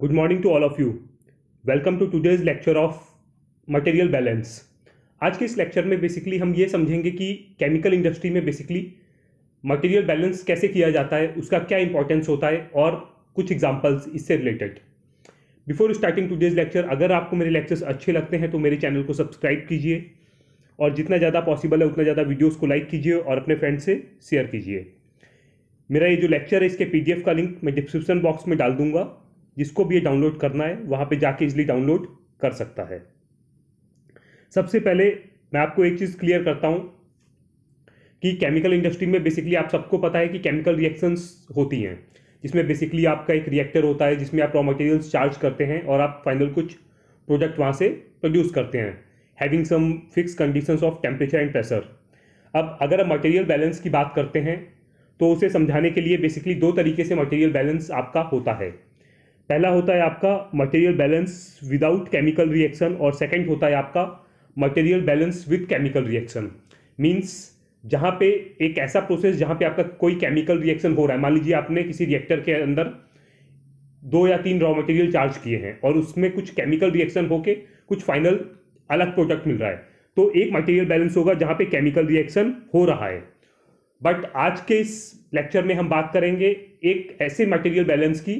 good morning to all of you welcome to today's lecture of material balance आज के इस lecture में basically हम ये समझेंगे कि केमिकल इंडस्ट्री में बेसिकली मटेरियल बैलेंस कैसे किया जाता है उसका क्या इंपॉर्टेंस होता है और कुछ एग्जांपल्स इससे related before starting today's lecture अगर आपको मेरे लेक्चर्स अच्छे लगते हैं तो मेरे चैनल को सब्सक्राइब कीजिए और जितना ज़्यादा पॉसिबल है उतना ज़्यादा वीडियोज़ को लाइक कीजिए और अपने फ्रेंड से शेयर कीजिए मेरा ये जो लेक्चर है इसके पीडीएफ का लिंक मैं डिस्क्रिप्शन बॉक्स में डाल दूंगा जिसको भी ये डाउनलोड करना है वहाँ पे जाके इजली डाउनलोड कर सकता है सबसे पहले मैं आपको एक चीज़ क्लियर करता हूँ कि केमिकल इंडस्ट्री में बेसिकली आप सबको पता है कि केमिकल रिएक्शंस होती हैं जिसमें बेसिकली आपका एक रिएक्टर होता है जिसमें आप रॉ मटेरियल्स चार्ज करते हैं और आप फाइनल कुछ प्रोडक्ट वहाँ से प्रोड्यूस करते हैं having some fix conditions of temperature and pressure अब अगर हम मटेरियल बैलेंस की बात करते हैं तो उसे समझाने के लिए बेसिकली दो तरीके से मटेरियल बैलेंस आपका होता है पहला होता है आपका material balance without chemical reaction और सेकंड होता है आपका material balance with chemical reaction means जहाँ पे एक ऐसा प्रोसेस जहाँ पे आपका कोई केमिकल रिएक्शन हो रहा है मान लीजिए आपने किसी रिएक्टर के अंदर दो या तीन रॉ मटेरियल चार्ज किए हैं और उसमें कुछ केमिकल रिएक्शन होके कुछ फाइनल अलग प्रोडक्ट मिल रहा है तो एक मटेरियल बैलेंस होगा जहाँ पे केमिकल रिएक्शन हो रहा है बट आज के इस लेक्चर में हम बात करेंगे एक ऐसे मटेरियल बैलेंस की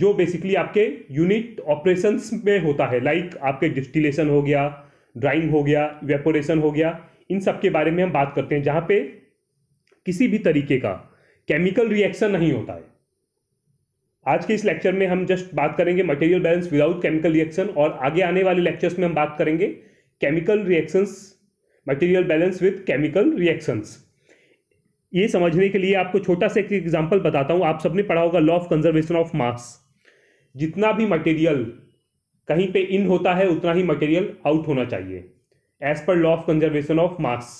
जो बेसिकली आपके यूनिट ऑपरेशंस में होता है लाइक आपके डिस्टिलेशन हो गया ड्राइंग हो गया वेपोरेशन हो गया इन सब के बारे में हम बात करते हैं जहाँ पे किसी भी तरीके का केमिकल रिएक्शन नहीं होता है आज के इस लेक्चर में हम जस्ट बात करेंगे material balance without chemical reaction और आगे आने वाले लेक्चर्स में हम बात करेंगे chemical reactions material balance with chemical reactions ये समझने के लिए आपको छोटा सा एक एग्जांपल बताता हूँ आप सबने पढ़ा होगा law of conservation of mass जितना भी मटेरियल कहीं पे इन होता है उतना ही मटेरियल आउट होना चाहिए as per law of conservation of mass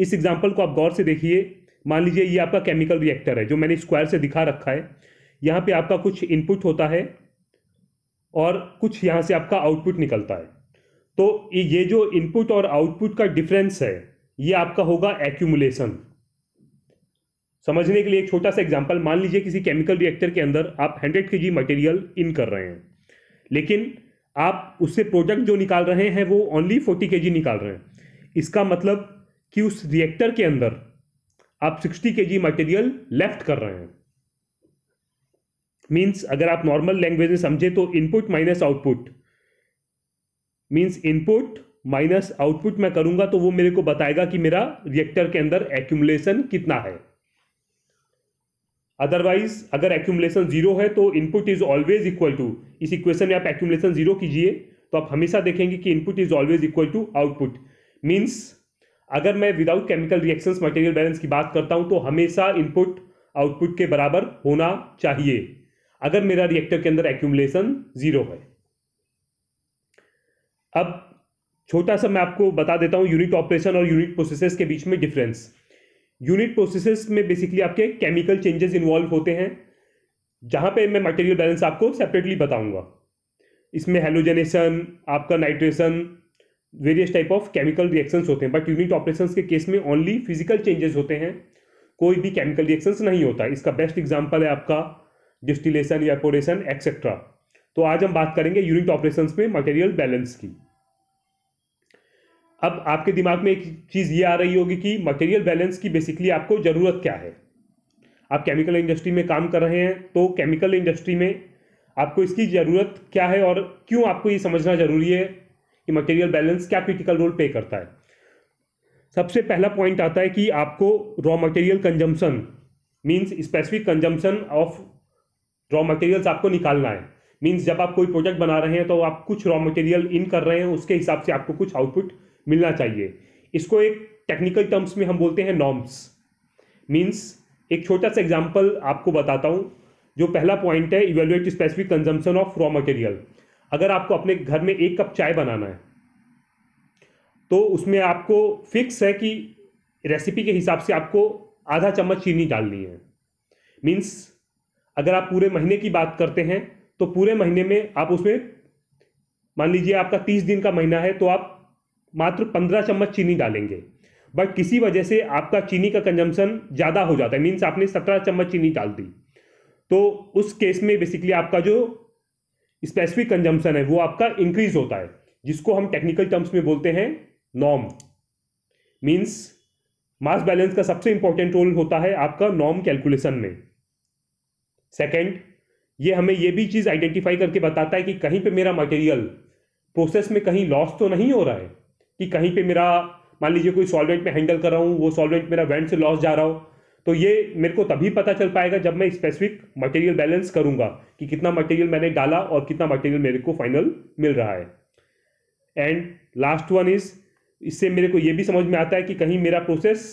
इस एग्जाम्पल को आप गौर से देखिए मान लीजिए ये आपका केमिकल रिएक्टर है जो मैंने स्क्वायर से दिखा रखा है यहाँ पे आपका कुछ इनपुट होता है और कुछ यहाँ से आपका आउटपुट निकलता है तो ये जो इनपुट और आउटपुट का डिफरेंस है ये आपका होगा एक्यूमुलेशन समझने के लिए एक छोटा सा एग्जाम्पल मान लीजिए किसी केमिकल रिएक्टर के अंदर आप हंड्रेड के जी मटेरियल इन कर रहे हैं लेकिन आप उससे प्रोडक्ट जो निकाल रहे हैं वो ओनली फोर्टी के जी निकाल रहे हैं इसका मतलब कि उस रिएक्टर के अंदर आप सिक्सटी के जी मटेरियल लेफ्ट कर रहे हैं मीन्स अगर आप नॉर्मल लैंग्वेज में समझे तो input minus output means input minus output मैं करूंगा तो वो मेरे को बताएगा कि मेरा रिएक्टर के अंदर एक्यूमुलेशन कितना है अदरवाइज अगर एक्यूमुलेशन जीरो है तो input is always equal to इस इक्वेशन में आप एक्यूमुलेशन जीरो कीजिए तो आप हमेशा देखेंगे कि input is always equal to output means अगर मैं without chemical reactions material balance की बात करता हूं तो हमेशा इनपुट आउटपुट के बराबर होना चाहिए अगर मेरा रिएक्टर के अंदर एक्यूमलेशन जीरो है अब छोटा सा मैं आपको बता देता हूं यूनिट ऑपरेशन और यूनिट प्रोसेसेस के बीच में डिफरेंस यूनिट प्रोसेसेस में बेसिकली आपके केमिकल चेंजेस इन्वॉल्व होते हैं जहाँ पे मैं मटेरियल बैलेंस आपको सेपरेटली बताऊंगा इसमें हेलोजेनेशन आपका nitration various type of chemical reactions होते हैं बट यूनिट ऑपरेशंस के केस में ओनली फिजिकल चेंजेस होते हैं कोई भी केमिकल रिएक्शंस नहीं होता इसका बेस्ट एग्जाम्पल है आपका डिस्टिलेशन या एक्सेट्रा तो आज हम बात करेंगे यूनिट ऑपरेशंस में मटेरियल बैलेंस की अब आपके दिमाग में एक चीज़ ये आ रही होगी कि मटेरियल बैलेंस की बेसिकली आपको ज़रूरत क्या है आप केमिकल इंडस्ट्री में काम कर रहे हैं तो केमिकल इंडस्ट्री में आपको इसकी ज़रूरत क्या है और क्यों आपको ये समझना ज़रूरी है कि मटेरियल बैलेंस क्या क्रिटिकल रोल प्ले करता है सबसे पहला पॉइंट आता है कि आपको raw material consumption means specific consumption of raw materials आपको निकालना है मीन्स जब आप कोई प्रोजेक्ट बना रहे हैं तो आप कुछ रॉ मटेरियल इन कर रहे हैं उसके हिसाब से आपको कुछ आउटपुट मिलना चाहिए इसको एक टेक्निकल टर्म्स में हम बोलते हैं नॉर्म्स मीन्स एक छोटा सा एग्जाम्पल आपको बताता हूँ जो पहला पॉइंट है evaluate specific consumption of raw material अगर आपको अपने घर में एक कप चाय बनाना है तो उसमें आपको फिक्स है कि रेसिपी के हिसाब से आपको आधा चम्मच चीनी डालनी है मीन्स अगर आप पूरे महीने की बात करते हैं तो पूरे महीने में आप उसमें मान लीजिए आपका तीस दिन का महीना है तो आप मात्र पंद्रह चम्मच चीनी डालेंगे बट किसी वजह से आपका चीनी का कंजम्पशन ज़्यादा हो जाता है मीन्स आपने सत्रह चम्मच चीनी डाल दी तो उस केस में बेसिकली आपका जो स्पेसिफिक कंजम्पशन है वो आपका इंक्रीज होता है जिसको हम टेक्निकल टर्म्स में बोलते हैं नॉर्म मीन्स मास बैलेंस का सबसे इंपॉर्टेंट रोल होता है आपका नॉर्म कैलकुलेशन में सेकेंड ये हमें ये भी चीज़ आइडेंटिफाई करके बताता है कि कहीं पे मेरा मटेरियल प्रोसेस में कहीं लॉस तो नहीं हो रहा है कि कहीं पे मेरा मान लीजिए कोई सॉल्वेंट में हैंडल कर रहा हूँ वो सॉल्वेंट मेरा वेंट से लॉस जा रहा हो तो ये मेरे को तभी पता चल पाएगा जब मैं स्पेसिफिक मटेरियल बैलेंस करूंगा कि कितना मटेरियल मैंने डाला और कितना मटेरियल मेरे को फाइनल मिल रहा है एंड लास्ट वन इज इससे मेरे को ये भी समझ में आता है कि कहीं मेरा प्रोसेस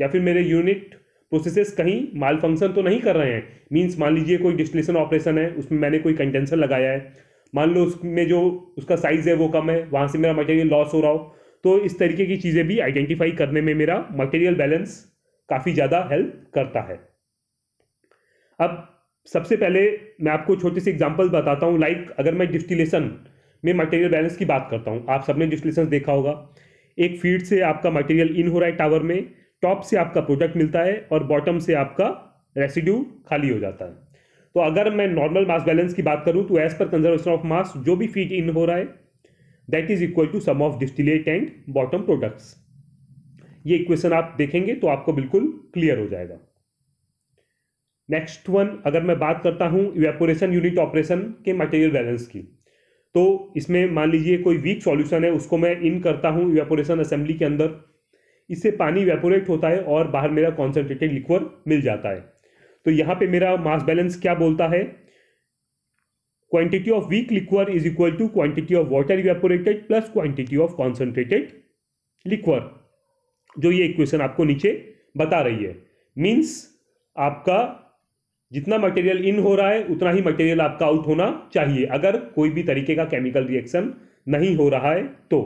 या फिर मेरे यूनिट प्रोसेसेस कहीं माल फंक्शन तो नहीं कर रहे हैं मीन्स मान लीजिए कोई डिस्टिलेशन ऑपरेशन है उसमें मैंने कोई कंटेंसर लगाया है मान लो उसमें जो उसका साइज़ है वो कम है वहाँ से मेरा मटेरियल लॉस हो रहा हो तो इस तरीके की चीज़ें भी आइडेंटिफाई करने में मेरा मटेरियल बैलेंस काफ़ी ज़्यादा हेल्प करता है अब सबसे पहले मैं आपको छोटे से एग्जांपल बताता हूँ लाइक अगर मैं डिस्टिलेशन में मटेरियल बैलेंस की बात करता हूँ आप सबने डिस्टिलेशन देखा होगा एक फीड से आपका मटेरियल इन हो रहा है टावर में टॉप से आपका प्रोडक्ट मिलता है और बॉटम से आपका रेसिड्यू खाली हो जाता है तो अगर मैं नॉर्मल मास बैलेंस की बात करूँ तो एज़ पर कंजर्वेशन ऑफ मास जो भी फीड इन हो रहा है that is equal to sum of distillate and bottom products ये इक्वेशन आप देखेंगे तो आपको बिल्कुल क्लियर हो जाएगा नेक्स्ट वन अगर मैं बात करता हूँ इवेपोरेशन यूनिट ऑपरेशन के मटेरियल बैलेंस की तो इसमें मान लीजिए कोई वीक सॉल्यूशन है उसको मैं इन करता हूँ इवेपोरेशन असेंबली के अंदर इससे पानी वेपोरेट होता है और बाहर मेरा कॉन्सेंट्रेटेड लिक्वर मिल जाता है तो यहाँ पे मेरा मास बैलेंस क्या बोलता है quantity of weak liquor is equal to quantity of water evaporated plus quantity of concentrated liquor जो ये इक्वेशन आपको नीचे बता रही है मीन्स आपका जितना मटेरियल इन हो रहा है उतना ही मटेरियल आपका आउट होना चाहिए अगर कोई भी तरीके का केमिकल रिएक्शन नहीं हो रहा है तो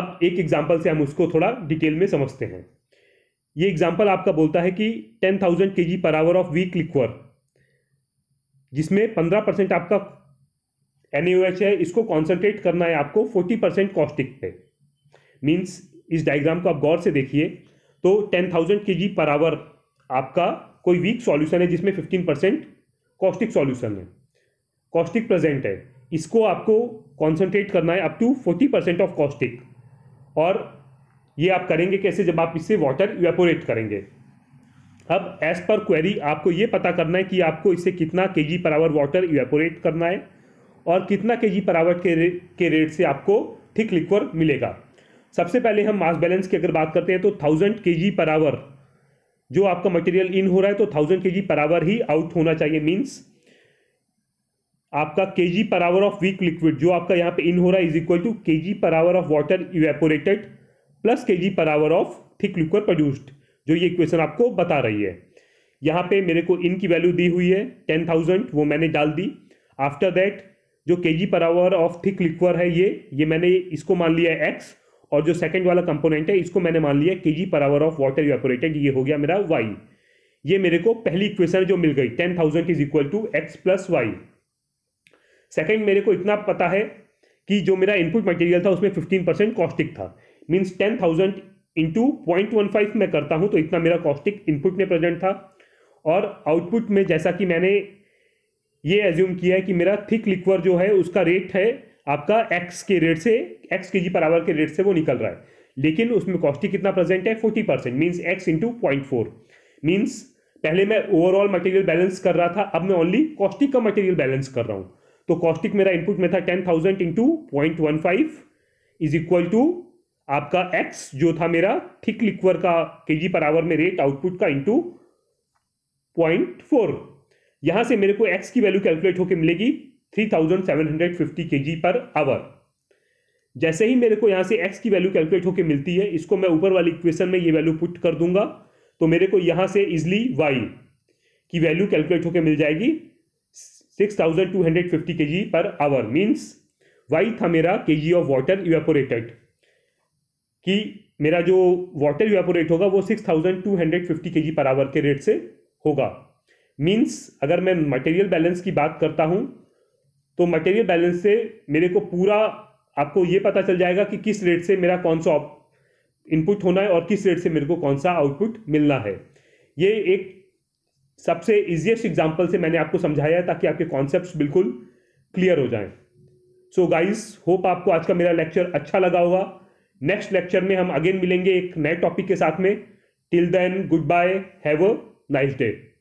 अब एक एग्जाम्पल से हम उसको थोड़ा डिटेल में समझते हैं ये एग्जाम्पल आपका बोलता है कि 10,000 थाउजेंड के G per hour of week liquor जिसमें पंद्रह परसेंट आपका एन है इसको कॉन्सेंट्रेट करना है आपको फोर्टी परसेंट कॉस्टिक पे मीन्स इस डायग्राम को आप गौर से देखिए तो टेन थाउजेंड के जी पर आवर आपका कोई वीक सॉल्यूशन है जिसमें फिफ्टीन परसेंट कॉस्टिक सॉल्यूशन है कॉस्टिक प्रेजेंट है इसको आपको कॉन्सेंट्रेट करना है up to forty percent of caustic और ये आप करेंगे कैसे जब आप इससे वाटर इवेपोरेट करेंगे अब एज पर क्वेरी आपको ये पता करना है कि आपको इसे कितना के G per our water evaporate करना है और कितना के जी पर आवर के रेट के रेट से आपको थिक लिक्वर मिलेगा सबसे पहले हम मास बैलेंस की अगर बात करते हैं तो थाउजेंड के जी पर आवर जो आपका मटेरियल इन हो रहा है तो थाउजेंड के G per our he out होना चाहिए मीन्स आपका के G per hour of week liquid जो आपका यहाँ पे इन हो रहा है is equal to K G per hour of water evaporated plus K G per hour of thick liquor produced जो ये क्वेश्चन आपको बता रही है यहाँ पे मेरे को इन की वैल्यू दी हुई है टेन थाउजेंड वो मैंने डाल दी आफ्टर दैट जो के G per hour of thick liquor है ये ये मैंने इसको मान लिया है एक्स और जो सेकेंड वाला कंपोनेंट है इसको मैंने मान लिया के G per hour of water evaporated ये हो गया मेरा वाई ये मेरे को पहली इक्वेशन जो मिल गई ten thousand is equal to X plus Y second मेरे को इतना पता है कि जो मेरा इनपुट मटेरियल था उसमें फिफ्टीन परसेंट कॉस्टिक था means ten thousand into point one five मैं करता हूँ तो इतना मेरा कॉस्टिक इनपुट में प्रेजेंट था और आउटपुट में जैसा कि मैंने ये एज्यूम किया है कि मेरा थिक लिक्वर जो है उसका रेट है आपका एक्स के रेट से एक्स के जी पर आवर के रेट से वो निकल रहा है लेकिन उसमें कॉस्टिक कितना प्रेजेंट है forty percent means X into point four means पहले मैं ओवरऑल मटेरियल बैलेंस कर रहा था अब मैं ओनली कॉस्टिक का मटेरियल बैलेंस कर रहा हूँ तो कॉस्टिक मेरा इनपुट में था ten thousand into point one five is equal to आपका एक्स जो था मेरा थिक लिक्वर का केजी पर आवर में रेट आउटपुट का इंटू पॉइंट फोर यहां से मेरे को एक्स की वैल्यू कैलकुलेट होकर मिलेगी three thousand seven hundred fifty K G per our जैसे ही मेरे को यहां से एक्स की वैल्यू कैलकुलेट होकर मिलती है इसको मैं ऊपर वाली इक्वेशन में ये वैल्यू पुट कर दूंगा तो मेरे को यहां से इजली वाई की वैल्यू कैलकुलेट होकर मिल जाएगी six thousand two hundred fifty K G per hour means Y था मेरा के जी ऑफ वाटर इवेपोरेटेड कि मेरा जो वाटर वेपोरेट होगा वो six thousand two hundred fifty K G per our के रेट से होगा मीन्स अगर मैं मटेरियल बैलेंस की बात करता हूँ तो मटेरियल बैलेंस से मेरे को पूरा आपको ये पता चल जाएगा कि किस रेट से मेरा कौन सा इनपुट होना है और किस रेट से मेरे को कौन सा आउटपुट मिलना है ये एक सबसे इजिएस्ट एग्जाम्पल से मैंने आपको समझाया ताकि आपके कॉन्सेप्ट बिल्कुल क्लियर हो जाएं सो गाइस होप आपको आज का मेरा लेक्चर अच्छा लगा होगा नेक्स्ट लेक्चर में हम अगेन मिलेंगे एक नए टॉपिक के साथ में till then goodbye have a nice day